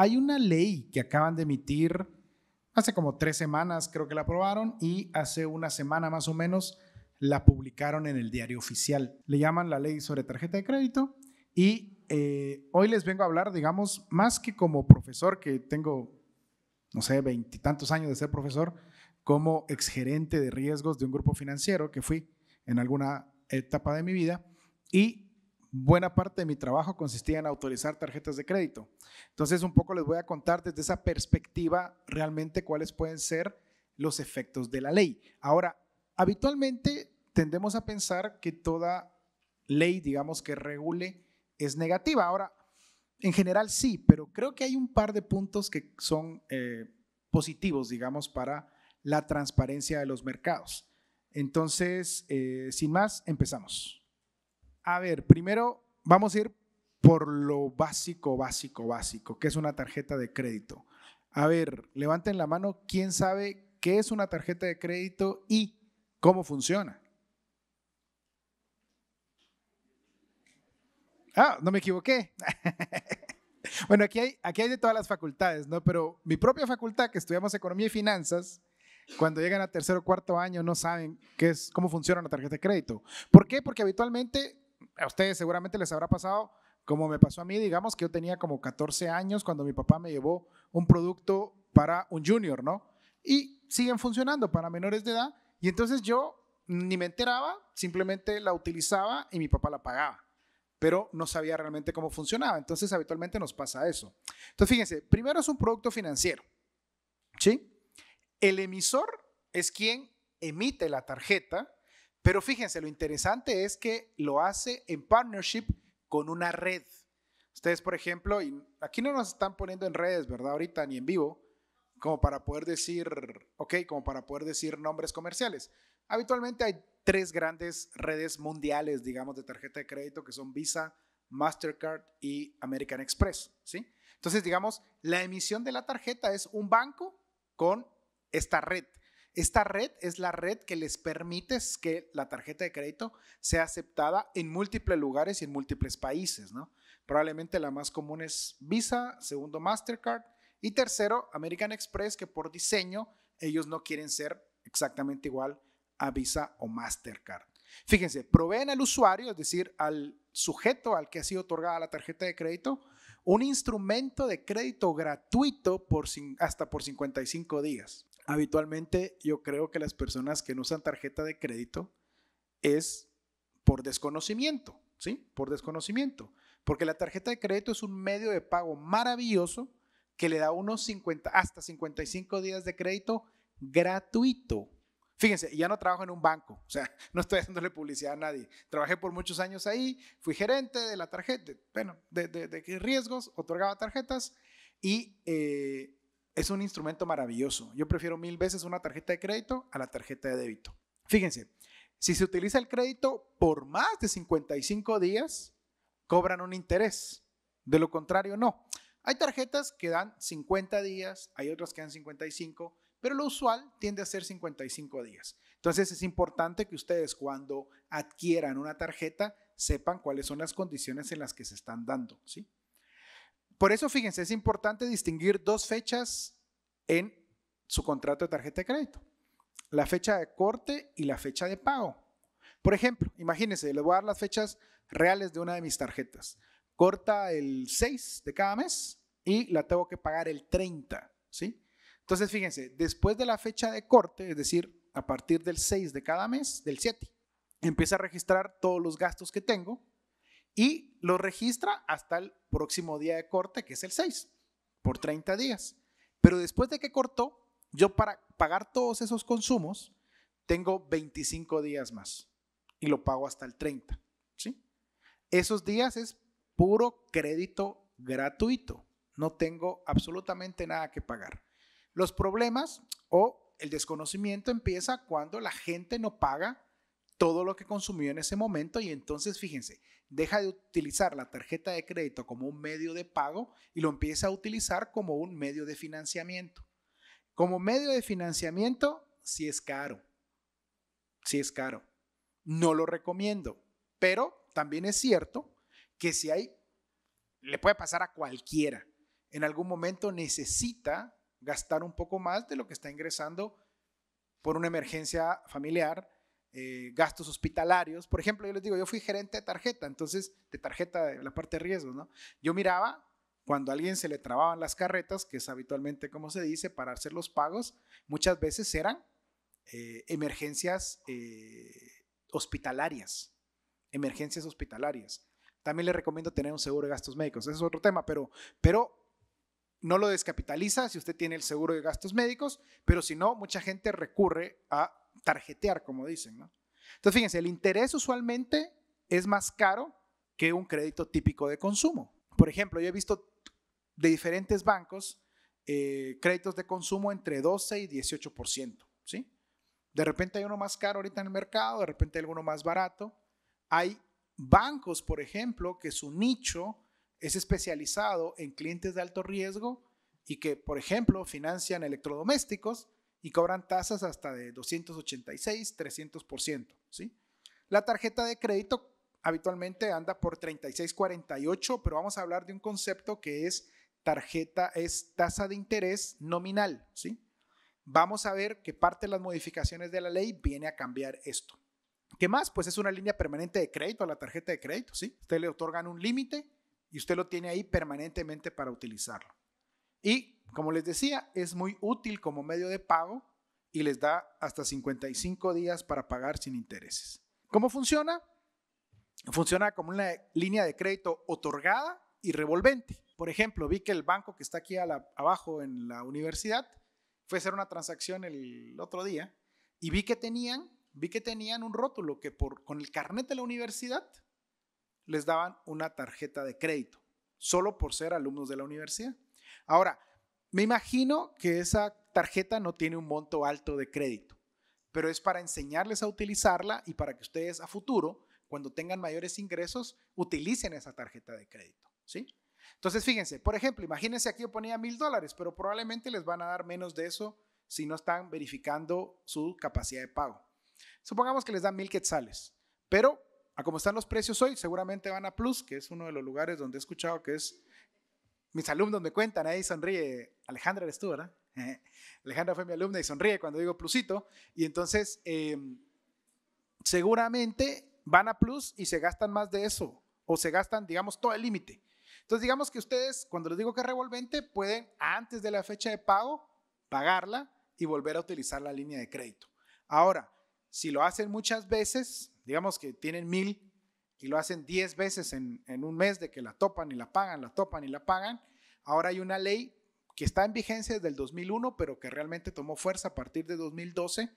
hay una ley que acaban de emitir hace como tres semanas, creo que la aprobaron, y hace una semana más o menos la publicaron en el diario oficial. Le llaman la ley sobre tarjeta de crédito y eh, hoy les vengo a hablar, digamos, más que como profesor, que tengo, no sé, veintitantos años de ser profesor, como exgerente de riesgos de un grupo financiero que fui en alguna etapa de mi vida y buena parte de mi trabajo consistía en autorizar tarjetas de crédito. Entonces, un poco les voy a contar desde esa perspectiva realmente cuáles pueden ser los efectos de la ley. Ahora, habitualmente tendemos a pensar que toda ley, digamos, que regule es negativa. Ahora, en general sí, pero creo que hay un par de puntos que son eh, positivos, digamos, para la transparencia de los mercados. Entonces, eh, sin más, empezamos. A ver, primero vamos a ir por lo básico, básico, básico, que es una tarjeta de crédito. A ver, levanten la mano, ¿quién sabe qué es una tarjeta de crédito y cómo funciona? Ah, no me equivoqué. bueno, aquí hay, aquí hay de todas las facultades, ¿no? Pero mi propia facultad, que estudiamos economía y finanzas, cuando llegan a tercer o cuarto año no saben qué es, cómo funciona una tarjeta de crédito. ¿Por qué? Porque habitualmente a ustedes seguramente les habrá pasado, como me pasó a mí, digamos que yo tenía como 14 años cuando mi papá me llevó un producto para un junior, ¿no? Y siguen funcionando para menores de edad. Y entonces yo ni me enteraba, simplemente la utilizaba y mi papá la pagaba, pero no sabía realmente cómo funcionaba. Entonces habitualmente nos pasa eso. Entonces fíjense, primero es un producto financiero, ¿sí? El emisor es quien emite la tarjeta pero fíjense, lo interesante es que lo hace en partnership con una red. Ustedes, por ejemplo, y aquí no nos están poniendo en redes, ¿verdad? Ahorita ni en vivo, como para poder decir, ok, como para poder decir nombres comerciales. Habitualmente hay tres grandes redes mundiales, digamos, de tarjeta de crédito, que son Visa, Mastercard y American Express, ¿sí? Entonces, digamos, la emisión de la tarjeta es un banco con esta red. Esta red es la red que les permite que la tarjeta de crédito sea aceptada en múltiples lugares y en múltiples países, ¿no? Probablemente la más común es Visa, segundo Mastercard y tercero American Express, que por diseño ellos no quieren ser exactamente igual a Visa o Mastercard. Fíjense, proveen al usuario, es decir, al sujeto al que ha sido otorgada la tarjeta de crédito, un instrumento de crédito gratuito por, hasta por 55 días habitualmente yo creo que las personas que no usan tarjeta de crédito es por desconocimiento, ¿sí? Por desconocimiento. Porque la tarjeta de crédito es un medio de pago maravilloso que le da unos 50, hasta 55 días de crédito gratuito. Fíjense, ya no trabajo en un banco, o sea, no estoy haciéndole publicidad a nadie. Trabajé por muchos años ahí, fui gerente de la tarjeta, bueno, de, riesgos, otorgaba tarjetas y eh, es un instrumento maravilloso. Yo prefiero mil veces una tarjeta de crédito a la tarjeta de débito. Fíjense, si se utiliza el crédito por más de 55 días, cobran un interés. De lo contrario, no. Hay tarjetas que dan 50 días, hay otras que dan 55, pero lo usual tiende a ser 55 días. Entonces es importante que ustedes cuando adquieran una tarjeta sepan cuáles son las condiciones en las que se están dando, ¿sí? Por eso, fíjense, es importante distinguir dos fechas en su contrato de tarjeta de crédito. La fecha de corte y la fecha de pago. Por ejemplo, imagínense, les voy a dar las fechas reales de una de mis tarjetas. Corta el 6 de cada mes y la tengo que pagar el 30, ¿sí? Entonces, fíjense, después de la fecha de corte, es decir, a partir del 6 de cada mes, del 7, empieza a registrar todos los gastos que tengo y lo registra hasta el próximo día de corte, que es el 6, por 30 días. Pero después de que cortó, yo para pagar todos esos consumos, tengo 25 días más y lo pago hasta el 30. ¿sí? Esos días es puro crédito gratuito. No tengo absolutamente nada que pagar. Los problemas o el desconocimiento empieza cuando la gente no paga todo lo que consumió en ese momento y entonces fíjense, deja de utilizar la tarjeta de crédito como un medio de pago y lo empieza a utilizar como un medio de financiamiento. Como medio de financiamiento, sí es caro, sí es caro. No lo recomiendo, pero también es cierto que si hay, le puede pasar a cualquiera. En algún momento necesita gastar un poco más de lo que está ingresando por una emergencia familiar, eh, gastos hospitalarios. Por ejemplo, yo les digo, yo fui gerente de tarjeta, entonces de tarjeta de la parte de riesgo, ¿no? Yo miraba cuando a alguien se le trababan las carretas, que es habitualmente como se dice, para hacer los pagos, muchas veces eran eh, emergencias eh, hospitalarias, emergencias hospitalarias. También les recomiendo tener un seguro de gastos médicos, ese es otro tema, pero, pero no lo descapitaliza si usted tiene el seguro de gastos médicos, pero si no, mucha gente recurre a tarjetear, como dicen, ¿no? Entonces, fíjense, el interés usualmente es más caro que un crédito típico de consumo. Por ejemplo, yo he visto de diferentes bancos eh, créditos de consumo entre 12 y 18%, ¿sí? De repente hay uno más caro ahorita en el mercado, de repente hay alguno más barato. Hay bancos, por ejemplo, que su nicho es especializado en clientes de alto riesgo y que, por ejemplo, financian electrodomésticos y cobran tasas hasta de 286, 300%. ¿sí? La tarjeta de crédito habitualmente anda por 36, 48, pero vamos a hablar de un concepto que es tarjeta, es tasa de interés nominal. ¿sí? Vamos a ver qué parte de las modificaciones de la ley viene a cambiar esto. ¿Qué más? Pues es una línea permanente de crédito a la tarjeta de crédito, ¿sí? Usted le otorgan un límite y usted lo tiene ahí permanentemente para utilizarlo. Y como les decía, es muy útil como medio de pago y les da hasta 55 días para pagar sin intereses. ¿Cómo funciona? Funciona como una línea de crédito otorgada y revolvente. Por ejemplo, vi que el banco que está aquí abajo en la universidad fue a hacer una transacción el otro día y vi que tenían, vi que tenían un rótulo que por, con el carnet de la universidad les daban una tarjeta de crédito, solo por ser alumnos de la universidad. Ahora, me imagino que esa tarjeta no tiene un monto alto de crédito, pero es para enseñarles a utilizarla y para que ustedes a futuro, cuando tengan mayores ingresos, utilicen esa tarjeta de crédito, ¿sí? Entonces, fíjense, por ejemplo, imagínense aquí yo ponía mil dólares, pero probablemente les van a dar menos de eso si no están verificando su capacidad de pago. Supongamos que les dan mil quetzales, pero a como están los precios hoy, seguramente van a Plus, que es uno de los lugares donde he escuchado que es mis alumnos me cuentan, ahí sonríe, Alejandra eres tú, ¿verdad? Alejandra fue mi alumna y sonríe cuando digo plusito. Y entonces, em, seguramente van a plus y se gastan más de eso, o se gastan, digamos, todo el límite. Entonces, digamos que ustedes, cuando les digo que es revolvente, pueden antes de la fecha de pago pagarla y volver a utilizar la línea de crédito. Ahora, si lo hacen muchas veces, digamos que tienen mil y lo hacen 10 veces en, un mes de que la topan y la pagan, la topan y la pagan. Ahora hay una ley que está en vigencia desde el 2001, pero que realmente tomó fuerza a partir de 2012,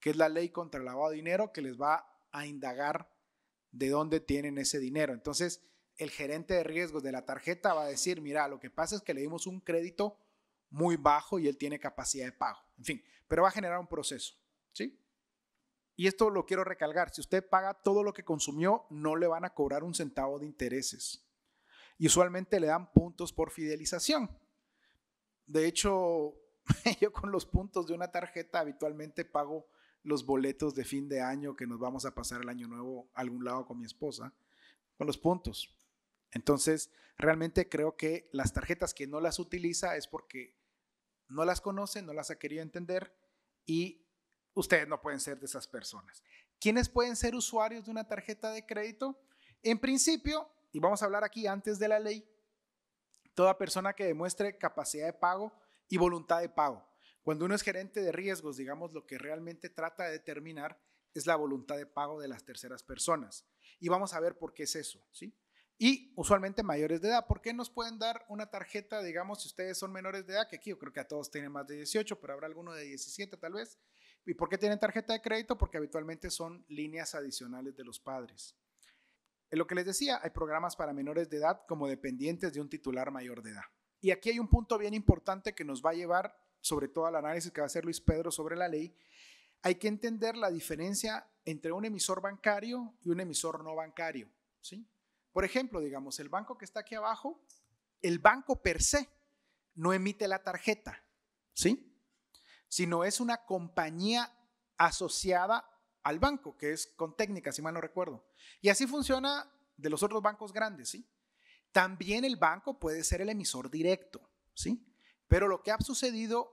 que es la ley contra el lavado de dinero, que les va a indagar de dónde tienen ese dinero. Entonces, el gerente de riesgos de la tarjeta va a decir, mira, lo que pasa es que le dimos un crédito muy bajo y él tiene capacidad de pago. En fin, pero va a generar un proceso, ¿sí? Y esto lo quiero recalcar, si usted paga todo lo que consumió, no le van a cobrar un centavo de intereses. Y usualmente le dan puntos por fidelización. De hecho, yo con los puntos de una tarjeta habitualmente pago los boletos de fin de año que nos vamos a pasar el año nuevo algún lado con mi esposa, con los puntos. Entonces, realmente creo que las tarjetas que no las utiliza es porque no las conoce, no las ha querido entender y Ustedes no pueden ser de esas personas. ¿Quiénes pueden ser usuarios de una tarjeta de crédito? En principio, y vamos a hablar aquí antes de la ley, toda persona que demuestre capacidad de pago y voluntad de pago. Cuando uno es gerente de riesgos, digamos, lo que realmente trata de determinar es la voluntad de pago de las terceras personas. Y vamos a ver por qué es eso, ¿sí? Y usualmente mayores de edad. ¿Por qué nos pueden dar una tarjeta, digamos, si ustedes son menores de edad? Que aquí yo creo que a todos tienen más de 18, pero habrá alguno de 17 tal vez. ¿Y por qué tienen tarjeta de crédito? Porque habitualmente son líneas adicionales de los padres. En lo que les decía, hay programas para menores de edad como dependientes de un titular mayor de edad. Y aquí hay un punto bien importante que nos va a llevar, sobre todo al análisis que va a hacer Luis Pedro sobre la ley. Hay que entender la diferencia entre un emisor bancario y un emisor no bancario. ¿sí? Por ejemplo, digamos, el banco que está aquí abajo, el banco per se no emite la tarjeta. ¿Sí? sino es una compañía asociada al banco, que es con técnica, si mal no recuerdo. Y así funciona de los otros bancos grandes, ¿sí? También el banco puede ser el emisor directo, ¿sí? Pero lo que ha sucedido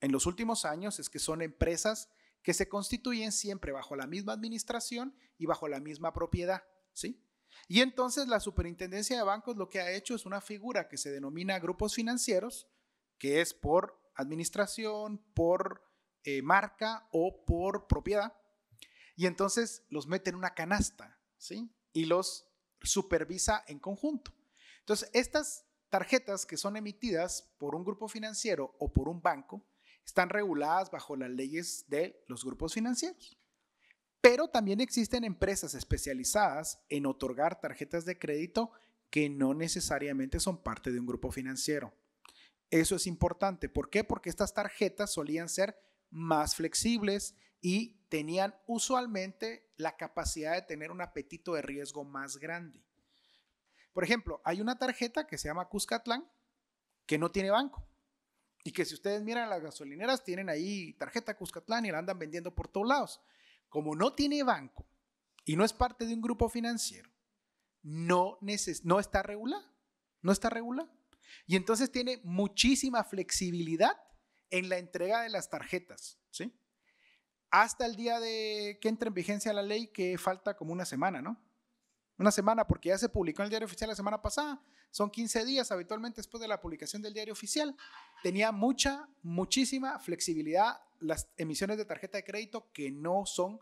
en los últimos años es que son empresas que se constituyen siempre bajo la misma administración y bajo la misma propiedad, ¿sí? Y entonces la Superintendencia de Bancos lo que ha hecho es una figura que se denomina grupos financieros, que es por administración, por eh, marca o por propiedad. Y entonces los mete en una canasta, ¿sí? Y los supervisa en conjunto. Entonces, estas tarjetas que son emitidas por un grupo financiero o por un banco están reguladas bajo las leyes de los grupos financieros. Pero también existen empresas especializadas en otorgar tarjetas de crédito que no necesariamente son parte de un grupo financiero. Eso es importante. ¿Por qué? Porque estas tarjetas solían ser más flexibles y tenían usualmente la capacidad de tener un apetito de riesgo más grande. Por ejemplo, hay una tarjeta que se llama Cuscatlán que no tiene banco y que si ustedes miran las gasolineras tienen ahí tarjeta Cuscatlán y la andan vendiendo por todos lados. Como no tiene banco y no es parte de un grupo financiero, no, no está regulada. No está regulada. Y entonces tiene muchísima flexibilidad en la entrega de las tarjetas, ¿sí? Hasta el día de que entre en vigencia la ley, que falta como una semana, ¿no? Una semana, porque ya se publicó en el diario oficial la semana pasada, son 15 días habitualmente después de la publicación del diario oficial. Tenía mucha, muchísima flexibilidad las emisiones de tarjeta de crédito que no son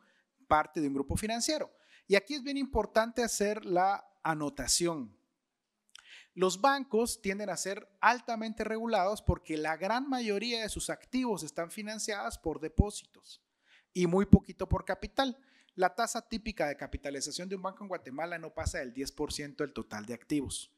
parte de un grupo financiero. Y aquí es bien importante hacer la anotación, los bancos tienden a ser altamente regulados porque la gran mayoría de sus activos están financiados por depósitos y muy poquito por capital. La tasa típica de capitalización de un banco en Guatemala no pasa del 10% del total de activos.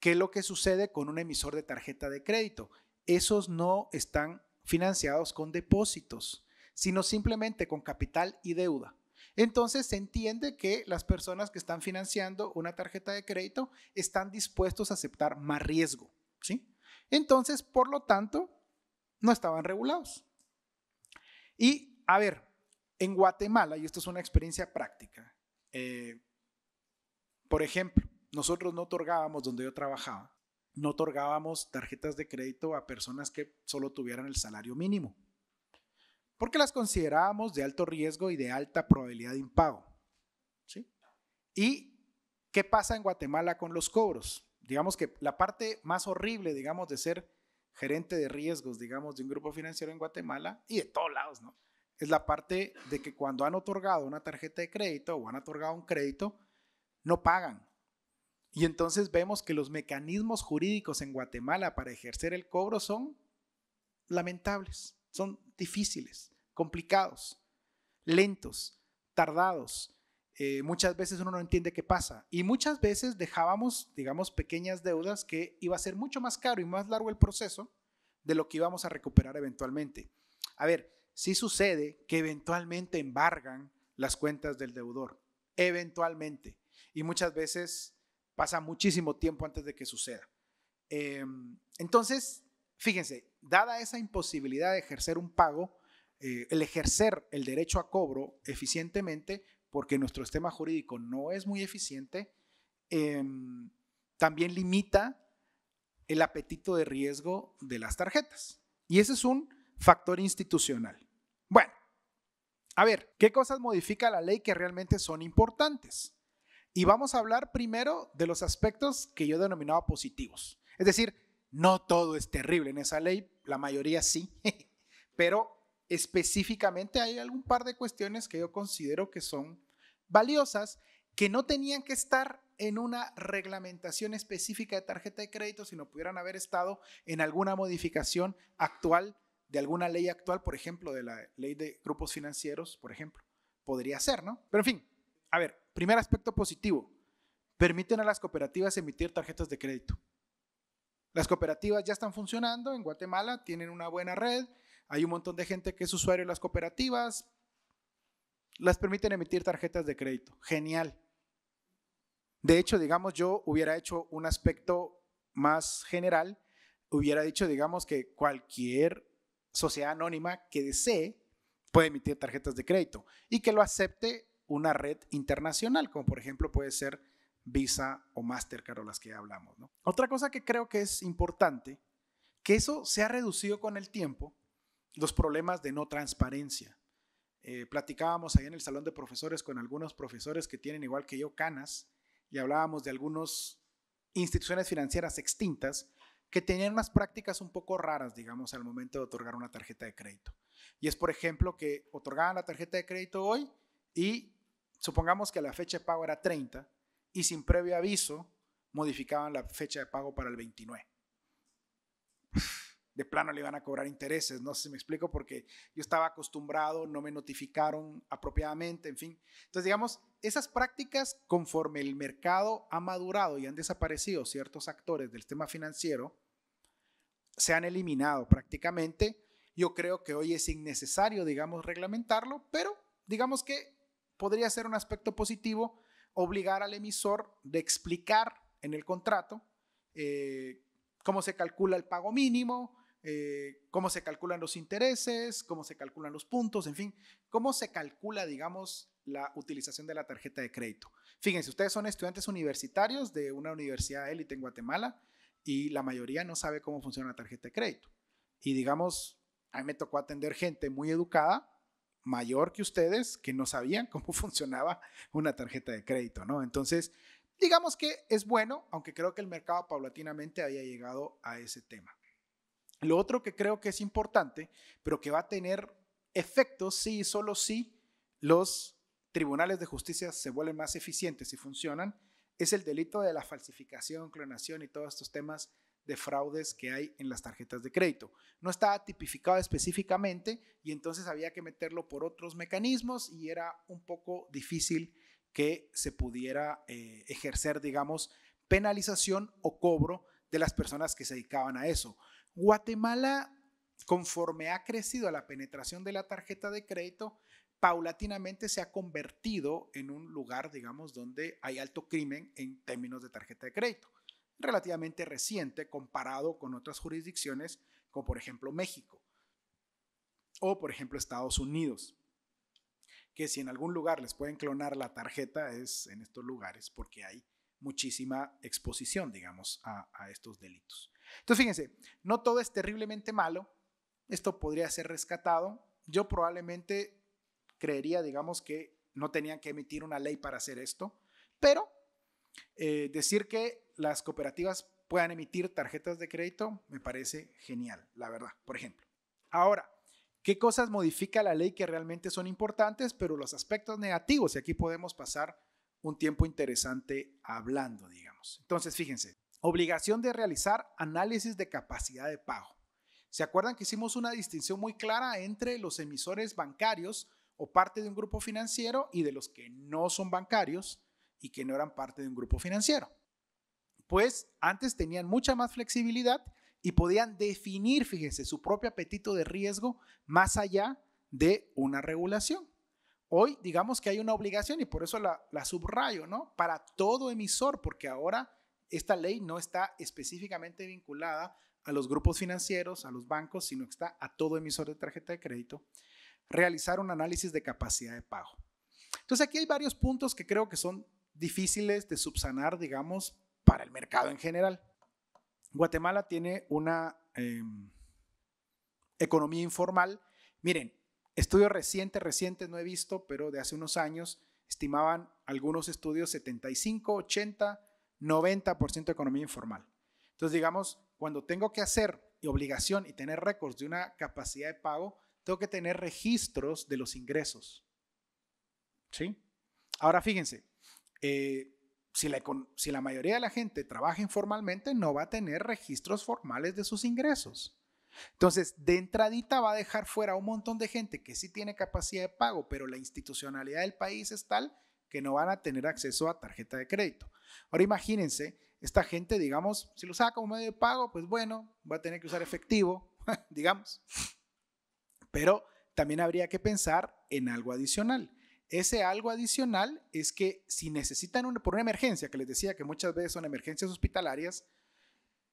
¿Qué es lo que sucede con un emisor de tarjeta de crédito? Esos no están financiados con depósitos, sino simplemente con capital y deuda. Entonces se entiende que las personas que están financiando una tarjeta de crédito están dispuestos a aceptar más riesgo, ¿sí? Entonces, por lo tanto, no estaban regulados. Y, a ver, en Guatemala, y esto es una experiencia práctica, eh, por ejemplo, nosotros no otorgábamos donde yo trabajaba, no otorgábamos tarjetas de crédito a personas que solo tuvieran el salario mínimo porque las considerábamos de alto riesgo y de alta probabilidad de impago. ¿sí? ¿Y qué pasa en Guatemala con los cobros? Digamos que la parte más horrible, digamos, de ser gerente de riesgos, digamos, de un grupo financiero en Guatemala y de todos lados, ¿no? Es la parte de que cuando han otorgado una tarjeta de crédito o han otorgado un crédito, no pagan. Y entonces vemos que los mecanismos jurídicos en Guatemala para ejercer el cobro son lamentables son difíciles, complicados, lentos, tardados. Eh, muchas veces uno no entiende qué pasa. Y muchas veces dejábamos, digamos, pequeñas deudas que iba a ser mucho más caro y más largo el proceso de lo que íbamos a recuperar eventualmente. A ver, sí sucede que eventualmente embargan las cuentas del deudor, eventualmente. Y muchas veces pasa muchísimo tiempo antes de que suceda. Em, entonces, Fíjense, dada esa imposibilidad de ejercer un pago, eh, el ejercer el derecho a cobro eficientemente, porque nuestro sistema jurídico no es muy eficiente, em, también limita el apetito de riesgo de las tarjetas. Y ese es un factor institucional. Bueno, a ver, ¿qué cosas modifica la ley que realmente son importantes? Y vamos a hablar primero de los aspectos que yo denominaba positivos. Es decir, no todo es terrible en esa ley, la mayoría sí, pero específicamente hay algún par de cuestiones que yo considero que son valiosas, que no tenían que estar en una reglamentación específica de tarjeta de crédito, sino pudieran haber estado en alguna modificación actual de alguna ley actual, por ejemplo, de la ley de grupos financieros, por ejemplo. Podría ser, ¿no? Pero en fin, a ver, primer aspecto positivo, permiten a las cooperativas emitir tarjetas de crédito. Las cooperativas ya están funcionando en Guatemala, tienen una buena red, hay un montón de gente que es usuario de las cooperativas, las permiten emitir tarjetas de crédito, genial. De hecho, digamos, yo hubiera hecho un aspecto más general, hubiera dicho, digamos, que cualquier sociedad anónima que desee puede emitir tarjetas de crédito y que lo acepte una red internacional, como por ejemplo puede ser Visa o Mastercard o las que hablamos. Otra cosa que creo que es importante, que eso se ha reducido con el tiempo, los problemas de no transparencia. Eh, platicábamos ahí en el salón de profesores con algunos profesores que tienen igual que yo canas y hablábamos de algunas instituciones financieras extintas que tenían unas prácticas un poco raras, digamos, al momento de otorgar una tarjeta de crédito. Y es, por ejemplo, que otorgaban la tarjeta de crédito hoy y supongamos que la fecha de pago era 30 y sin previo aviso modificaban la fecha de pago para el 29. De plano le iban a cobrar intereses, no sé si me explico, porque yo estaba acostumbrado, no me notificaron apropiadamente, en fin. Entonces, digamos, esas prácticas, conforme el mercado ha madurado y han desaparecido ciertos actores del sistema financiero, se han eliminado prácticamente. Yo creo que hoy es innecesario, digamos, reglamentarlo, pero digamos que podría ser un aspecto positivo obligar al emisor de explicar en el contrato eh, cómo se calcula el pago mínimo, eh, cómo se calculan los intereses, cómo se calculan los puntos, en fin, cómo se calcula, digamos, la utilización de la tarjeta de crédito. Fíjense, ustedes son estudiantes universitarios de una universidad élite en Guatemala y la mayoría no sabe cómo funciona la tarjeta de crédito. Y digamos, a mí me tocó atender gente muy educada mayor que ustedes que no sabían cómo funcionaba una tarjeta de crédito, ¿no? Entonces, digamos que es bueno, aunque creo que el mercado paulatinamente había llegado a ese tema. Lo otro que creo que es importante, pero que va a tener efectos sí y solo si los tribunales de justicia se vuelven más eficientes y funcionan, es el delito de la falsificación, clonación y todos estos temas de fraudes que hay en las tarjetas de crédito. No estaba tipificado específicamente y entonces había que meterlo por otros mecanismos y era un poco difícil que se pudiera eh, ejercer, digamos, penalización o cobro de las personas que se dedicaban a eso. Guatemala, conforme ha crecido la penetración de la tarjeta de crédito, paulatinamente se ha convertido en un lugar, digamos, donde hay alto crimen en términos de tarjeta de crédito relativamente reciente comparado con otras jurisdicciones, como por ejemplo México o por ejemplo Estados Unidos, que si en algún lugar les pueden clonar la tarjeta es en estos lugares porque hay muchísima exposición, digamos, a, estos delitos. Entonces, fíjense, no todo es terriblemente malo, esto podría ser rescatado, yo probablemente creería, digamos, que no tenían que emitir una ley para hacer esto, pero eh, decir que las cooperativas puedan emitir tarjetas de crédito me parece genial, la verdad, por ejemplo. Ahora, ¿qué cosas modifica la ley que realmente son importantes, pero los aspectos negativos? Y aquí podemos pasar un tiempo interesante hablando, digamos. Entonces, fíjense, obligación de realizar análisis de capacidad de pago. ¿Se acuerdan que hicimos una distinción muy clara entre los emisores bancarios o parte de un grupo financiero y de los que no son bancarios? y que no eran parte de un grupo financiero. Pues antes tenían mucha más flexibilidad y podían definir, fíjense, su propio apetito de riesgo más allá de una regulación. Hoy digamos que hay una obligación y por eso la, subrayo, ¿no? Para todo emisor, porque ahora esta ley no está específicamente vinculada a los grupos financieros, a los bancos, sino que está a todo emisor de tarjeta de crédito, realizar un análisis de capacidad de pago. Entonces aquí hay varios puntos que creo que son difíciles de subsanar, digamos, para el mercado en general. Guatemala tiene una em, economía informal. Miren, estudios recientes, recientes no he visto, pero de hace unos años estimaban algunos estudios 75, 80, 90% de economía informal. Entonces, digamos, cuando tengo que hacer obligación y tener récords de una capacidad de pago, tengo que tener registros de los ingresos. ¿Sí? Ahora fíjense, eh, si, la, mayoría de la gente trabaja informalmente, no va a tener registros formales de sus ingresos. Entonces, de entradita va a dejar fuera a un montón de gente que sí tiene capacidad de pago, pero la institucionalidad del país es tal que no van a tener acceso a tarjeta de crédito. Ahora imagínense, esta gente, digamos, si lo saca como medio de pago, pues bueno, va a tener que usar efectivo, digamos. Pero también habría que pensar en algo adicional. Ese algo adicional es que si necesitan por una emergencia, que les decía que muchas veces son emergencias hospitalarias,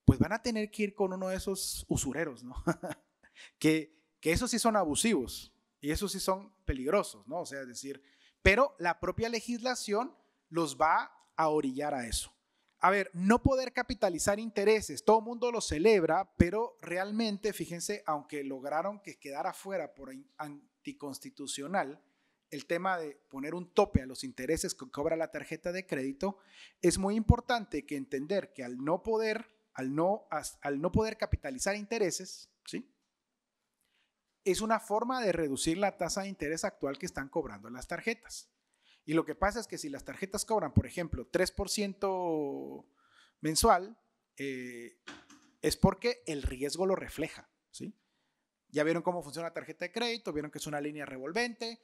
pues van a tener que ir con uno de esos usureros, que, que esos sí son abusivos y esos sí son peligrosos, ¿no? O sea, es decir, pero la propia legislación los va a orillar a eso. A ver, no poder capitalizar intereses, todo el mundo lo celebra, pero realmente, fíjense, aunque lograron que quedara fuera por anticonstitucional, el tema de poner un tope a los intereses que cobra la tarjeta de crédito, es muy importante que entender que al no poder, al no, al no poder capitalizar intereses, ¿sí? es una forma de reducir la tasa de interés actual que están cobrando las tarjetas. Y lo que pasa es que si las tarjetas cobran, por ejemplo, 3% mensual, eh, es porque el riesgo lo refleja. ¿sí? Ya vieron cómo funciona la tarjeta de crédito, vieron que es una línea revolvente,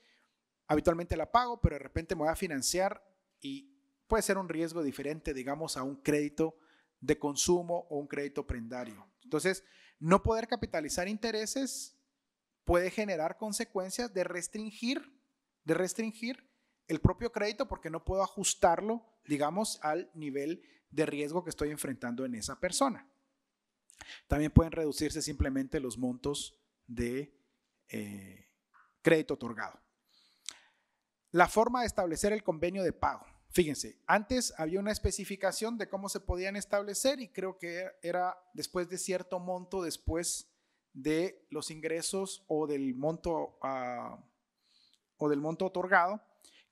habitualmente la pago, pero de repente me voy a financiar y puede ser un riesgo diferente, digamos, a un crédito de consumo o un crédito prendario. Entonces, no poder capitalizar intereses puede generar consecuencias de restringir, de restringir el propio crédito porque no puedo ajustarlo, digamos, al nivel de riesgo que estoy enfrentando en esa persona. También pueden reducirse simplemente los montos de eh, crédito otorgado. La forma de establecer el convenio de pago. Fíjense, antes había una especificación de cómo se podían establecer y creo que era después de cierto monto, después de los ingresos o del monto, ah, o del monto otorgado,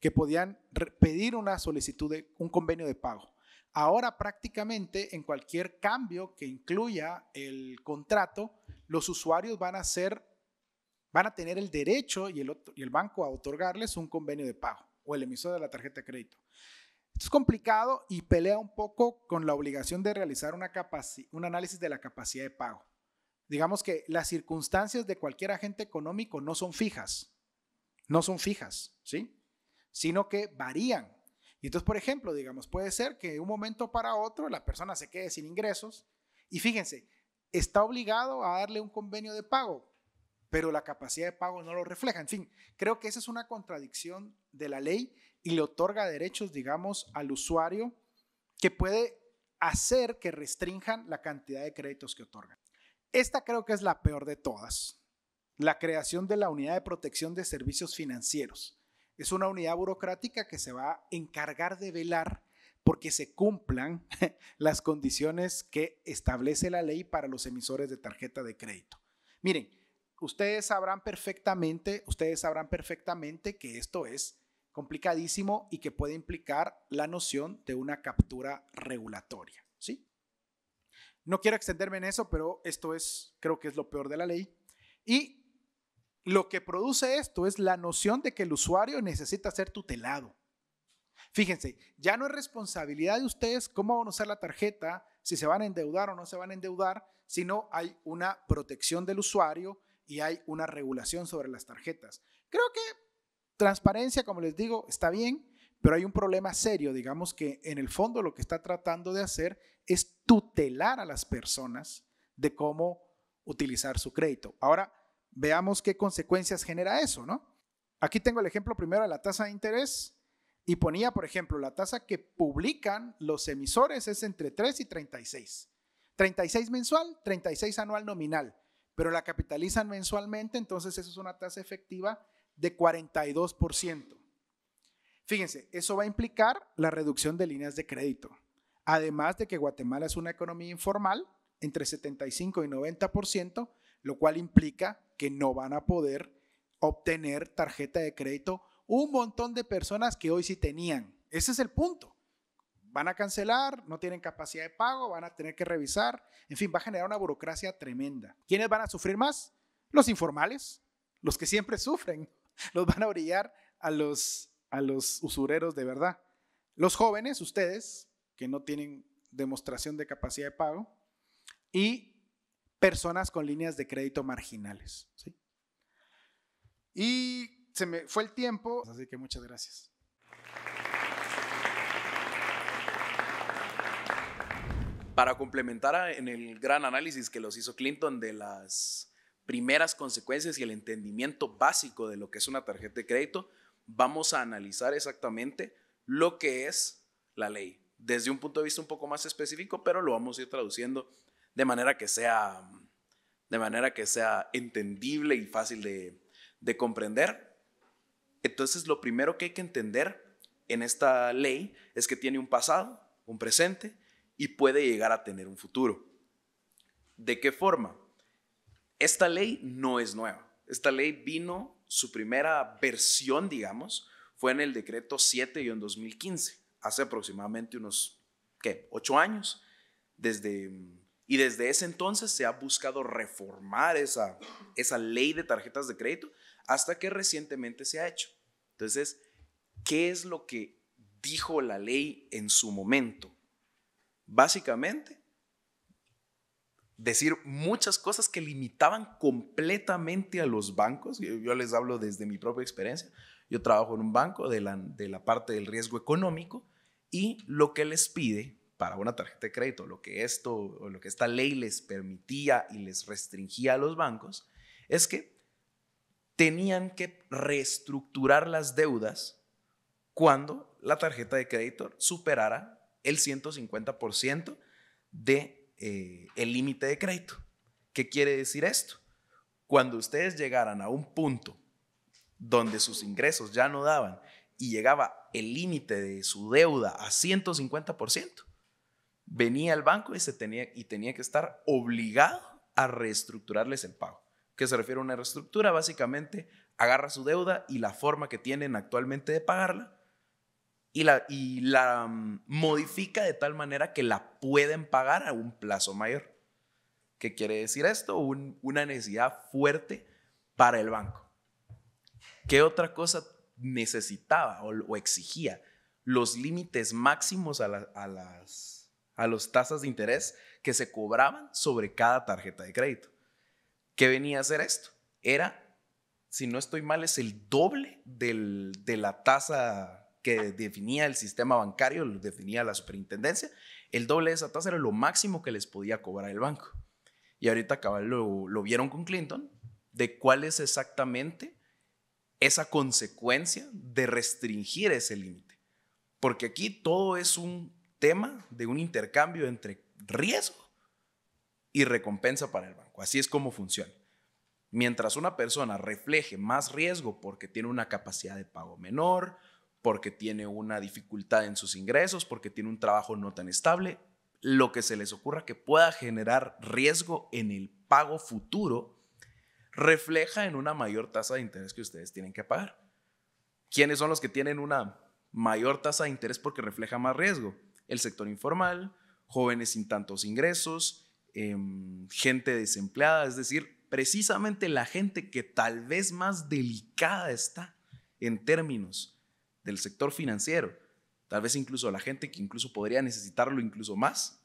que podían pedir una solicitud de un convenio de pago. Ahora prácticamente en cualquier cambio que incluya el contrato, los usuarios van a ser van a tener el derecho y el, banco a otorgarles un convenio de pago o el emisor de la tarjeta de crédito. Esto es complicado y pelea un poco con la obligación de realizar una un análisis de la capacidad de pago. Digamos que las circunstancias de cualquier agente económico no son fijas, no son fijas, ¿sí? Sino que varían. Y entonces, por ejemplo, digamos, puede ser que de un momento para otro la persona se quede sin ingresos y fíjense, está obligado a darle un convenio de pago, pero la capacidad de pago no lo refleja. En fin, creo que esa es una contradicción de la ley y le otorga derechos, digamos, al usuario que puede hacer que restrinjan la cantidad de créditos que otorgan. Esta creo que es la peor de todas, la creación de la unidad de protección de servicios financieros. Es una unidad burocrática que se va a encargar de velar porque se cumplan las condiciones que establece la ley para los emisores de tarjeta de crédito. Miren, ustedes sabrán perfectamente, ustedes sabrán perfectamente que esto es complicadísimo y que puede implicar la noción de una captura regulatoria, ¿sí? No quiero extenderme en eso, pero esto es, creo que es lo peor de la ley. Y lo que produce esto es la noción de que el usuario necesita ser tutelado. Fíjense, ya no es responsabilidad de ustedes cómo van a usar la tarjeta, si se van a endeudar o no se van a endeudar, sino hay una protección del usuario y hay una regulación sobre las tarjetas. Creo que transparencia, como les digo, está bien, pero hay un problema serio, digamos que en el fondo lo que está tratando de hacer es tutelar a las personas de cómo utilizar su crédito. Ahora, veamos qué consecuencias genera eso, ¿no? Aquí tengo el ejemplo primero de la tasa de interés y ponía, por ejemplo, la tasa que publican los emisores es entre 3 y 36. 36 mensual, 36 anual nominal pero la capitalizan mensualmente, entonces eso es una tasa efectiva de 42%. Fíjense, eso va a implicar la reducción de líneas de crédito. Además de que Guatemala es una economía informal, entre 75 y 90%, lo cual implica que no van a poder obtener tarjeta de crédito un montón de personas que hoy sí tenían. Ese es el punto van a cancelar, no tienen capacidad de pago, van a tener que revisar, en fin, va a generar una burocracia tremenda. ¿Quiénes van a sufrir más? Los informales, los que siempre sufren, los van a brillar a los, a los usureros de verdad. Los jóvenes, ustedes, que no tienen demostración de capacidad de pago, y personas con líneas de crédito marginales. Y se me fue el tiempo, así que muchas gracias. para complementar en el gran análisis que los hizo Clinton de las primeras consecuencias y el entendimiento básico de lo que es una tarjeta de crédito, vamos a analizar exactamente lo que es la ley desde un punto de vista un poco más específico, pero lo vamos a ir traduciendo de manera que sea, de manera que sea entendible y fácil de, de comprender. Entonces, lo primero que hay que entender en esta ley es que tiene un pasado, un presente y puede llegar a tener un futuro. ¿De qué forma? Esta ley no es nueva. Esta ley vino, su primera versión, digamos, fue en el decreto 7-2015, y en hace aproximadamente unos, ¿qué? Ocho años. Desde, y desde ese entonces se ha buscado reformar esa, esa ley de tarjetas de crédito hasta que recientemente se ha hecho. Entonces, ¿qué es lo que dijo la ley en su momento? básicamente decir muchas cosas que limitaban completamente a los bancos. Yo, les hablo desde mi propia experiencia. Yo trabajo en un banco de la, de la parte del riesgo económico y lo que les pide para una tarjeta de crédito, lo que esto o lo que esta ley les permitía y les restringía a los bancos, es que tenían que reestructurar las deudas cuando la tarjeta de crédito superara el 150% de eh, el límite de crédito. ¿Qué quiere decir esto? Cuando ustedes llegaran a un punto donde sus ingresos ya no daban y llegaba el límite de su deuda a 150%, venía el banco y, se tenía, y tenía que estar obligado a reestructurarles el pago. ¿Qué se refiere a una reestructura? Básicamente, agarra su deuda y la forma que tienen actualmente de pagarla y la, y la mm, modifica de tal manera que la pueden pagar a un plazo mayor. ¿Qué quiere decir esto? una necesidad fuerte para el banco. ¿Qué otra cosa necesitaba o, exigía? Los límites máximos a, las a tasas de interés que se cobraban sobre cada tarjeta de crédito. ¿Qué venía a hacer esto? Era, si no estoy mal, es el doble de la tasa que definía el sistema bancario, lo definía la superintendencia, el doble de esa tasa era lo máximo que les podía cobrar el banco. Y ahorita cabal lo, lo vieron con Clinton, de cuál es exactamente esa consecuencia de restringir ese límite. Porque aquí todo es un tema de un intercambio entre riesgo y recompensa para el banco. Así es como funciona. Mientras una persona refleje más riesgo porque tiene una capacidad de pago menor, porque tiene una dificultad en sus ingresos, porque tiene un trabajo no tan estable, lo que se les ocurra que pueda generar riesgo en el pago futuro, refleja en una mayor tasa de interés que ustedes tienen que pagar. ¿Quiénes son los que tienen una mayor tasa de interés porque refleja más riesgo? El sector informal, jóvenes sin tantos ingresos, em, gente desempleada, es decir, precisamente la gente que tal vez más delicada está en términos del sector financiero, tal vez incluso la gente que incluso podría necesitarlo incluso más,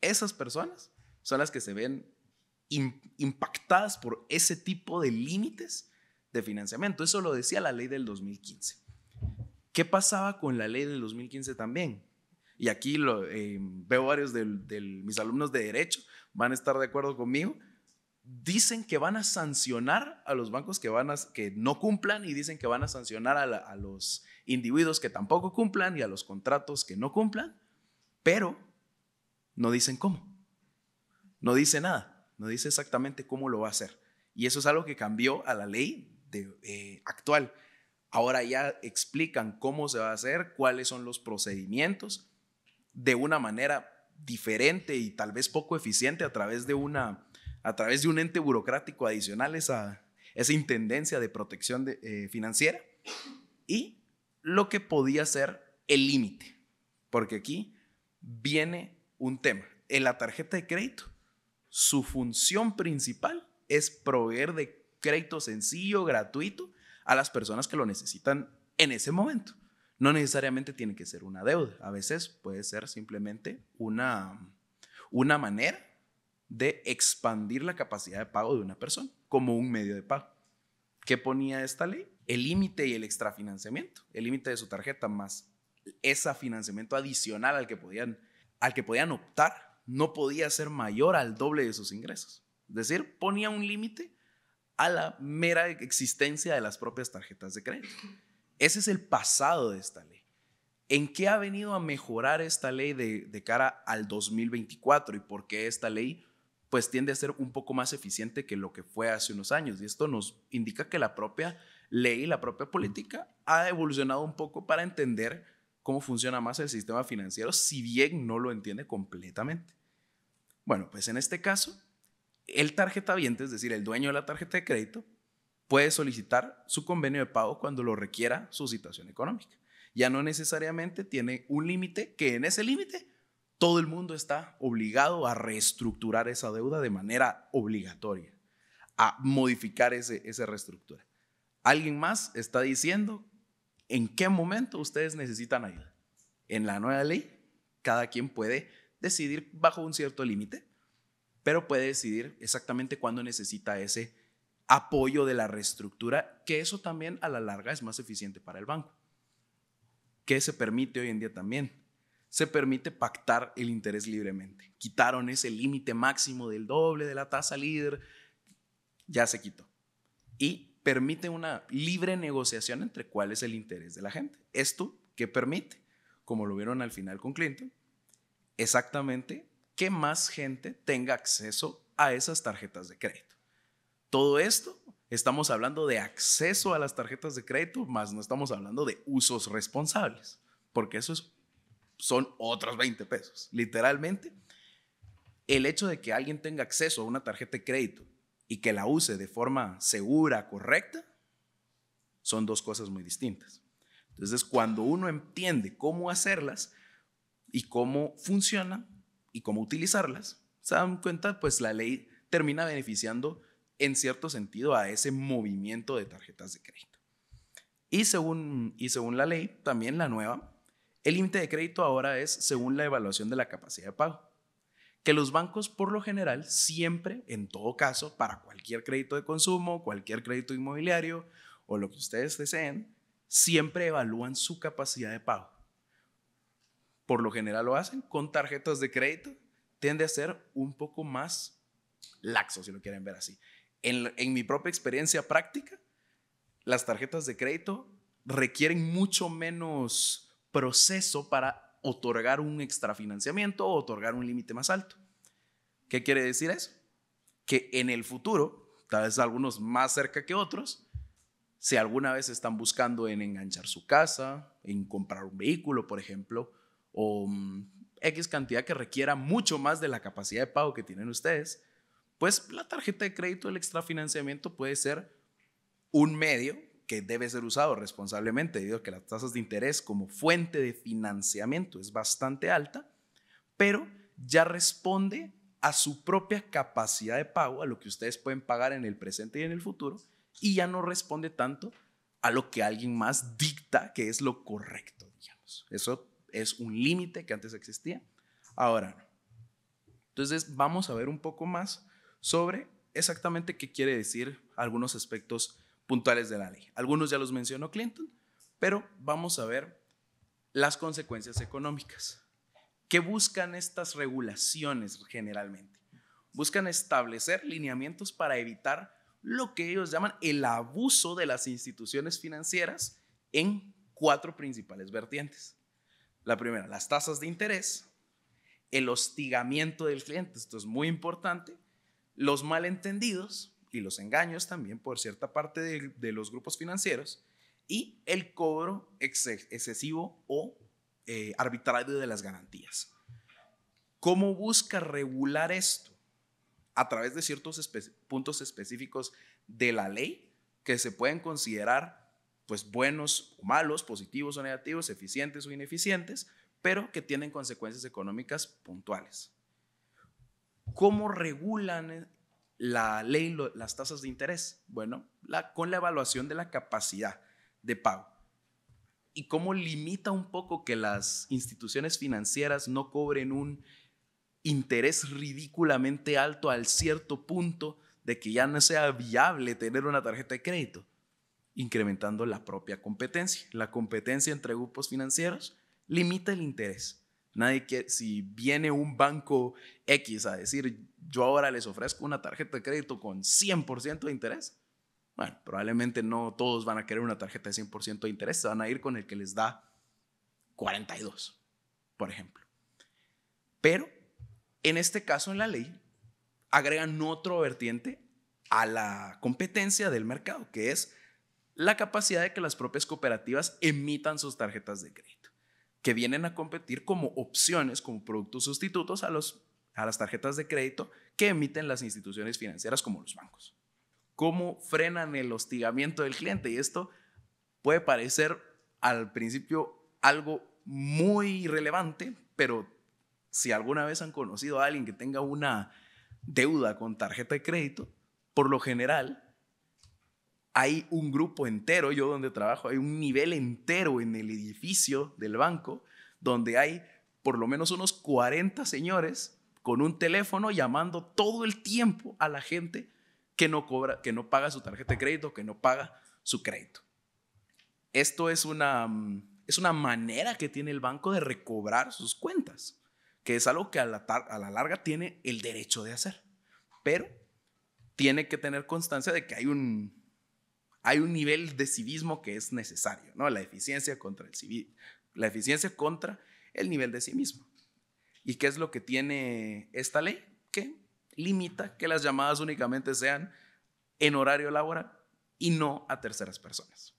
esas personas son las que se ven impactadas por ese tipo de límites de financiamiento. Eso lo decía la ley del 2015. ¿Qué pasaba con la ley del 2015 también? Y aquí eh, veo varios de mis alumnos de derecho, van a estar de acuerdo conmigo, dicen que van a sancionar a los bancos que, van a, que no cumplan y dicen que van a sancionar a, los individuos que tampoco cumplan y a los contratos que no cumplan, pero no dicen cómo. No dice nada, no dice exactamente cómo lo va a hacer. Y eso es algo que cambió a la ley de, eh, actual. Ahora ya explican cómo se va a hacer, cuáles son los procedimientos, de una manera diferente y tal vez poco eficiente a través de una a través de un ente burocrático adicional esa, esa intendencia de protección eh, financiera y lo que podía ser el límite, porque aquí viene un tema. En la tarjeta de crédito, su función principal es proveer de crédito sencillo, gratuito, a las personas que lo necesitan en ese momento. No necesariamente tiene que ser una deuda, a veces puede ser simplemente una, una manera de expandir la capacidad de pago de una persona como un medio de pago. ¿Qué ponía esta ley? El límite y el extrafinanciamiento, el límite de su tarjeta más ese financiamiento adicional al que podían, al que podían optar, no podía ser mayor al doble de sus ingresos. Es decir, ponía un límite a la mera existencia de las propias tarjetas de crédito. Ese es el pasado de esta ley. ¿En qué ha venido a mejorar esta ley de, de, cara al 2024 y por qué esta ley pues tiende a ser un poco más eficiente que lo que fue hace unos años. Y esto nos indica que la propia ley, la propia política ha evolucionado un poco para entender cómo funciona más el sistema financiero, si bien no lo entiende completamente. Bueno, pues en este caso, el viente, es decir, el dueño de la tarjeta de crédito, puede solicitar su convenio de pago cuando lo requiera su situación económica. Ya no necesariamente tiene un límite que en ese límite todo el mundo está obligado a reestructurar esa deuda de manera obligatoria, a modificar esa reestructura. Alguien más está diciendo en qué momento ustedes necesitan ayuda. En la nueva ley, cada quien puede decidir bajo un cierto límite, pero puede decidir exactamente cuándo necesita ese apoyo de la reestructura, que eso también a la larga es más eficiente para el banco, que se permite hoy en día también se permite pactar el interés libremente. Quitaron ese límite máximo del doble de la tasa líder, ya se quitó. Y permite una libre negociación entre cuál es el interés de la gente. Esto que permite, como lo vieron al final con Clinton, exactamente que más gente tenga acceso a esas tarjetas de crédito. Todo esto estamos hablando de acceso a las tarjetas de crédito, más no estamos hablando de usos responsables, porque eso es son otros 20 pesos. Literalmente, el hecho de que alguien tenga acceso a una tarjeta de crédito y que la use de forma segura, correcta, son dos cosas muy distintas. Entonces, cuando uno entiende cómo hacerlas y cómo funciona y cómo utilizarlas, se dan cuenta, pues la ley termina beneficiando en cierto sentido a ese movimiento de tarjetas de crédito. Y según, y según la ley, también la nueva, el límite de crédito ahora es según la evaluación de la capacidad de pago, que los bancos por lo general siempre, en todo caso, para cualquier crédito de consumo, cualquier crédito inmobiliario o lo que ustedes deseen, siempre evalúan su capacidad de pago. Por lo general lo hacen con tarjetas de crédito, tiende a ser un poco más laxo, si lo quieren ver así. En, en mi propia experiencia práctica, las tarjetas de crédito requieren mucho menos proceso para otorgar un extrafinanciamiento o otorgar un límite más alto. ¿Qué quiere decir eso? Que en el futuro, tal vez algunos más cerca que otros, si alguna vez están buscando en enganchar su casa, en comprar un vehículo, por ejemplo, o mm, X cantidad que requiera mucho más de la capacidad de pago que tienen ustedes, pues la tarjeta de crédito el extrafinanciamiento puede ser un medio que debe ser usado responsablemente debido a que las tasas de interés como fuente de financiamiento es bastante alta, pero ya responde a su propia capacidad de pago, a lo que ustedes pueden pagar en el presente y en el futuro, y ya no responde tanto a lo que alguien más dicta que es lo correcto, digamos. Eso es un límite que antes existía, ahora no. Entonces vamos a ver un poco más sobre exactamente qué quiere decir algunos aspectos puntuales de la ley. Algunos ya los mencionó Clinton, pero vamos a ver las consecuencias económicas. ¿Qué buscan estas regulaciones generalmente? Buscan establecer lineamientos para evitar lo que ellos llaman el abuso de las instituciones financieras en cuatro principales vertientes. La primera, las tasas de interés, el hostigamiento del cliente, esto es muy importante, los malentendidos, y los engaños también por cierta parte de, los grupos financieros y el cobro excesivo o eh, arbitrario de las garantías. ¿Cómo busca regular esto? A través de ciertos puntos específicos de la ley que se pueden considerar pues buenos o malos, positivos o negativos, eficientes o ineficientes, pero que tienen consecuencias económicas puntuales. ¿Cómo regulan la ley, las tasas de interés. Bueno, con la evaluación de la capacidad de pago. Y cómo limita un poco que las instituciones financieras no cobren un interés ridículamente alto al cierto punto de que ya no sea viable tener una tarjeta de crédito, incrementando la propia competencia. La competencia entre grupos financieros limita el interés. Nadie si viene un banco X a decir, yo ahora les ofrezco una tarjeta de crédito con 100% de interés, bueno, probablemente no todos van a querer una tarjeta de 100% de interés, se van a ir con el que les da 42, por ejemplo. Pero en este caso, en la ley, agregan otro vertiente a la competencia del mercado, que es la capacidad de que las propias cooperativas emitan sus tarjetas de crédito que vienen a competir como opciones, como productos sustitutos a, los, a las tarjetas de crédito que emiten las instituciones financieras como los bancos. ¿Cómo frenan el hostigamiento del cliente? Y esto puede parecer al principio algo muy relevante, pero si alguna vez han conocido a alguien que tenga una deuda con tarjeta de crédito, por lo general hay un grupo entero, yo donde trabajo, hay un nivel entero en el edificio del banco donde hay por lo menos unos 40 señores con un teléfono llamando todo el tiempo a la gente que no cobra, que no paga su tarjeta de crédito, que no paga su crédito. Esto es una mm, es una manera que tiene el banco de recobrar sus cuentas, que es algo que a la, a la larga tiene el derecho de hacer, pero tiene que tener constancia de que hay un hay un nivel de civismo que es necesario, ¿no? La eficiencia contra el civil, la eficiencia contra el nivel de sí mismo. ¿Y qué es lo que tiene esta ley? Que limita que las llamadas únicamente sean en horario laboral y no a terceras personas.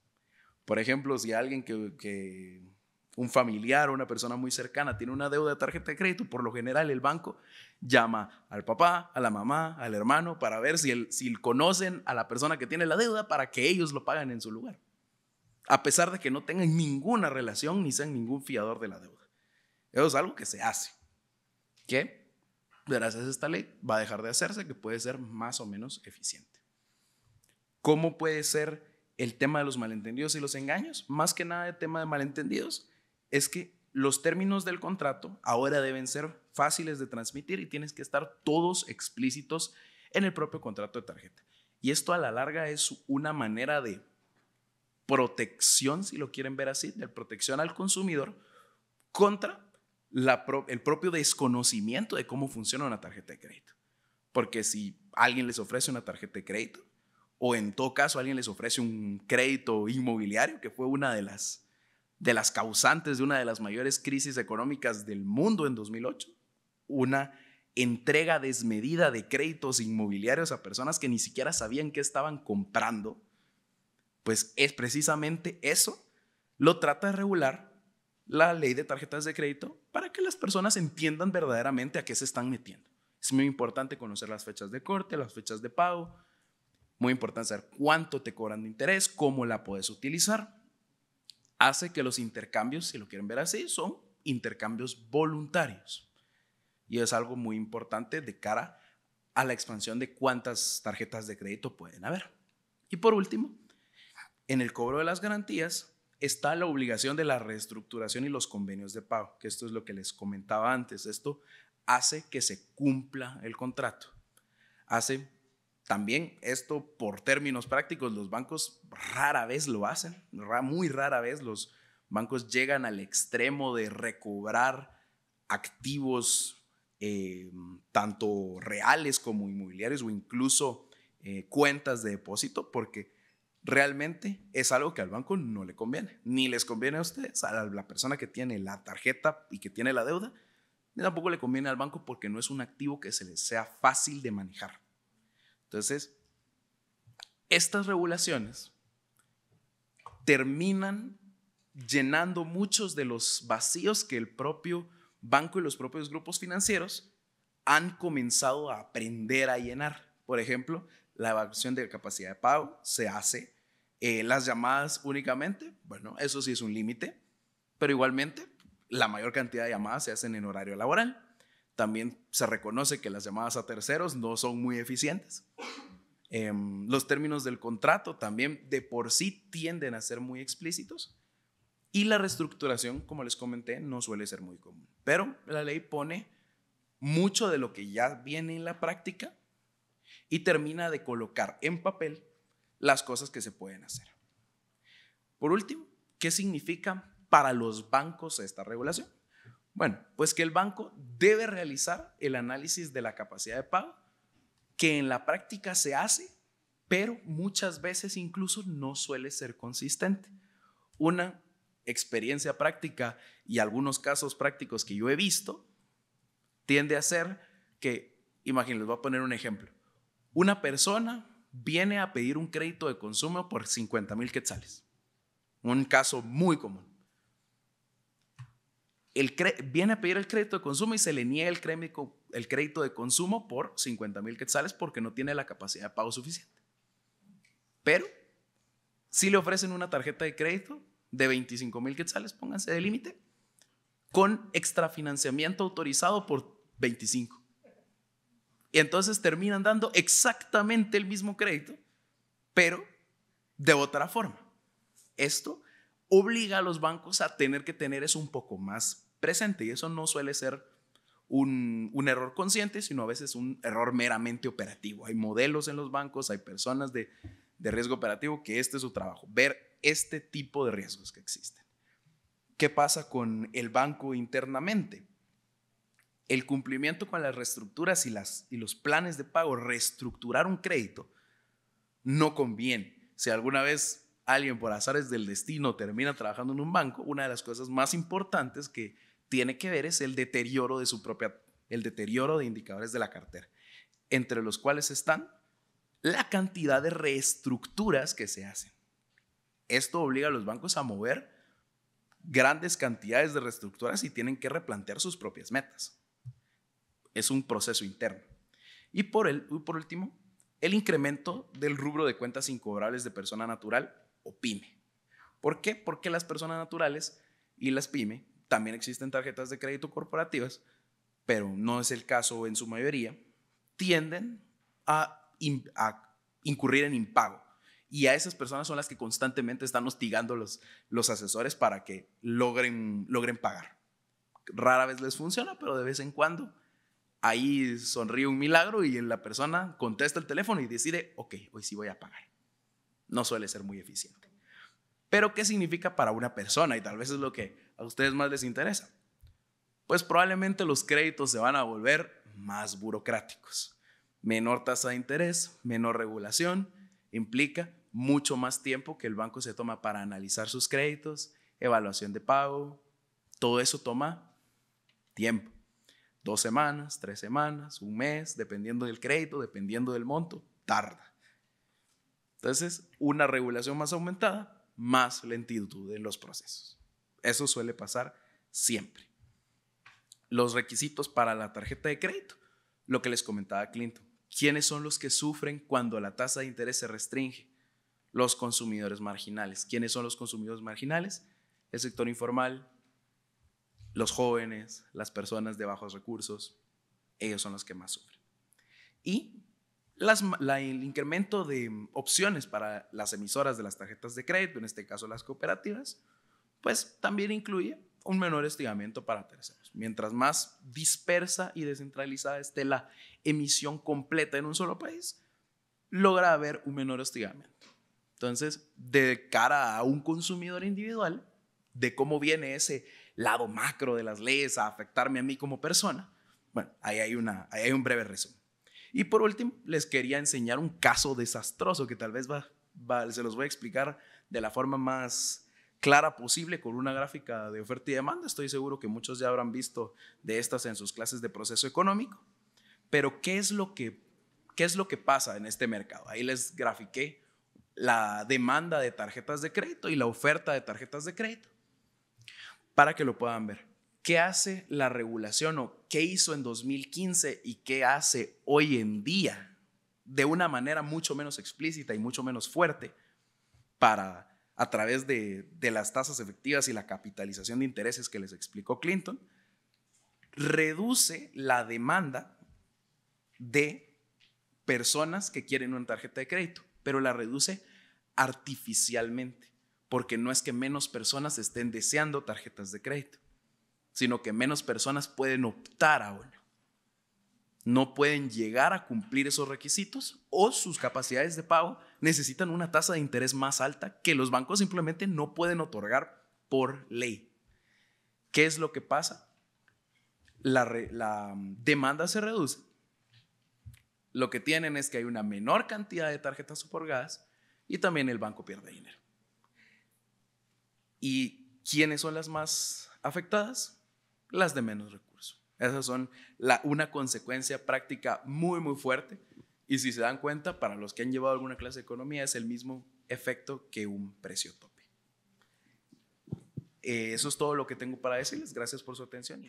Por ejemplo, si alguien que un familiar o una persona muy cercana tiene una deuda de tarjeta de crédito, por lo general el banco llama al papá, a la mamá, al hermano para ver si, el, si conocen a la persona que tiene la deuda para que ellos lo paguen en su lugar, a pesar de que no tengan ninguna relación ni sean ningún fiador de la deuda. Eso es algo que se hace. que Gracias a esta ley va a dejar de hacerse, que puede ser más o menos eficiente. ¿Cómo puede ser el tema de los malentendidos y los engaños? Más que nada el tema de malentendidos es que los términos del contrato ahora deben ser fáciles de transmitir y tienes que estar todos explícitos en el propio contrato de tarjeta. Y esto a la larga es una manera de protección, si lo quieren ver así, de protección al consumidor contra el propio desconocimiento de cómo funciona una tarjeta de crédito. Porque si alguien les ofrece una tarjeta de crédito, o en todo caso alguien les ofrece un crédito inmobiliario, que fue una de las de las causantes de una de las mayores crisis económicas del mundo en 2008, una entrega desmedida de créditos inmobiliarios a personas que ni siquiera sabían qué estaban comprando, pues es precisamente eso lo trata de regular la ley de tarjetas de crédito para que las personas entiendan verdaderamente a qué se están metiendo. Es muy importante conocer las fechas de corte, las fechas de pago, muy importante saber cuánto te cobran de interés, cómo la puedes utilizar hace que los intercambios, si lo quieren ver así, son intercambios voluntarios. Y es algo muy importante de cara a la expansión de cuántas tarjetas de crédito pueden haber. Y por último, en el cobro de las garantías está la obligación de la reestructuración y los convenios de pago, que esto es lo que les comentaba antes. Esto hace que se cumpla el contrato, hace también esto, por términos prácticos, los bancos rara vez lo hacen, muy rara vez los bancos llegan al extremo de recobrar activos eh, tanto reales como inmobiliarios o incluso eh, cuentas de depósito, porque realmente es algo que al banco no le conviene, ni les conviene a ustedes, a la persona que tiene la tarjeta y que tiene la deuda, ni tampoco le conviene al banco porque no es un activo que se les sea fácil de manejar. Entonces, estas regulaciones terminan llenando muchos de los vacíos que el propio banco y los propios grupos financieros han comenzado a aprender a llenar. Por ejemplo, la evaluación de capacidad de pago se hace, eh, las llamadas únicamente, bueno, eso sí es un límite, pero igualmente la mayor cantidad de llamadas se hacen en horario laboral. También se reconoce que las llamadas a terceros no son muy eficientes. Em, los términos del contrato también de por sí tienden a ser muy explícitos. Y la reestructuración, como les comenté, no suele ser muy común. Pero la ley pone mucho de lo que ya viene en la práctica y termina de colocar en papel las cosas que se pueden hacer. Por último, ¿qué significa para los bancos esta regulación? Bueno, pues que el banco debe realizar el análisis de la capacidad de pago, que en la práctica se hace, pero muchas veces incluso no suele ser consistente. Una experiencia práctica y algunos casos prácticos que yo he visto tiende a ser que, imagínense, les voy a poner un ejemplo. Una persona viene a pedir un crédito de consumo por 50 mil quetzales. Un caso muy común viene a pedir el crédito de consumo y se le niega el crédito, el crédito de consumo por 50 mil quetzales porque no tiene la capacidad de pago suficiente. Pero si le ofrecen una tarjeta de crédito de 25 mil quetzales, pónganse de límite, con extrafinanciamiento autorizado por 25. Y entonces terminan dando exactamente el mismo crédito, pero de otra forma. Esto obliga a los bancos a tener que tener eso un poco más presente y eso no suele ser un, un, error consciente, sino a veces un error meramente operativo. Hay modelos en los bancos, hay personas de, de riesgo operativo que este es su trabajo, ver este tipo de riesgos que existen. ¿Qué pasa con el banco internamente? El cumplimiento con las reestructuras y, las, y los planes de pago, reestructurar un crédito, no conviene. Si alguna vez alguien por azares del destino termina trabajando en un banco, una de las cosas más importantes que tiene que ver es el deterioro de su propia, el deterioro de indicadores de la cartera, entre los cuales están la cantidad de reestructuras que se hacen. Esto obliga a los bancos a mover grandes cantidades de reestructuras y tienen que replantear sus propias metas. Es un proceso interno. Y por, por último, el incremento del rubro de cuentas incobrables de persona natural o pyme. ¿Por qué? Porque las personas naturales y las pyme también existen tarjetas de crédito corporativas, pero no es el caso en su mayoría, tienden a, incurrir en impago. Y a esas personas son las que constantemente están hostigando los, los asesores para que logren, logren pagar. Rara vez les funciona, pero de vez en cuando ahí sonríe un milagro y la persona contesta el teléfono y decide, ok, hoy sí voy a pagar. No suele ser muy eficiente. Pero ¿qué significa para una persona? Y tal vez es lo que a ustedes más les interesa? Pues probablemente los créditos se van a volver más burocráticos. Menor tasa de interés, menor regulación, implica mucho más tiempo que el banco se toma para analizar sus créditos, evaluación de pago, todo eso toma tiempo. Dos semanas, tres semanas, un mes, dependiendo del crédito, dependiendo del monto, tarda. Entonces, una regulación más aumentada, más lentitud en los procesos. Eso suele pasar siempre. Los requisitos para la tarjeta de crédito, lo que les comentaba Clinton. ¿Quiénes son los que sufren cuando la tasa de interés se restringe? Los consumidores marginales. ¿Quiénes son los consumidores marginales? El sector informal, los jóvenes, las personas de bajos recursos, ellos son los que más sufren. Y el incremento de opciones para las emisoras de las tarjetas de crédito, en este caso las cooperativas, pues también incluye un menor estigamiento para terceros. Mientras más dispersa y descentralizada esté la emisión completa en un solo país, logra haber un menor hostigamiento. Entonces, de cara a un consumidor individual, de cómo viene ese lado macro de las leyes a afectarme a mí como persona, bueno, ahí hay, una, hay un breve resumen. Y por último, les quería enseñar un caso desastroso que tal vez se los voy a explicar de la forma más clara posible con una gráfica de oferta y demanda. Estoy seguro que muchos ya habrán visto de estas en sus clases de proceso económico. Pero ¿qué es lo que, qué es lo que pasa en este mercado? Ahí les grafiqué la demanda de tarjetas de crédito y la oferta de tarjetas de crédito para que lo puedan ver. ¿Qué hace la regulación o qué hizo en 2015 y qué hace hoy en día de una manera mucho menos explícita y mucho menos fuerte para a través de, las tasas efectivas y la capitalización de intereses que les explicó Clinton, reduce la demanda de personas que quieren una tarjeta de crédito, pero la reduce artificialmente, porque no es que menos personas estén deseando tarjetas de crédito, sino que menos personas pueden optar a una. No pueden llegar a cumplir esos requisitos o sus capacidades de pago necesitan una tasa de interés más alta que los bancos simplemente no pueden otorgar por ley. ¿Qué es lo que pasa? La, mm, demanda se reduce. Lo que tienen es que hay una menor cantidad de tarjetas otorgadas y también el banco pierde dinero. ¿Y quiénes son las más afectadas? Las de menos recursos. Esas son una consecuencia práctica muy, muy fuerte y si se dan cuenta, para los que han llevado alguna clase de economía, es el mismo efecto que un precio tope. Eh, eso es todo lo que tengo para decirles. Gracias por su atención.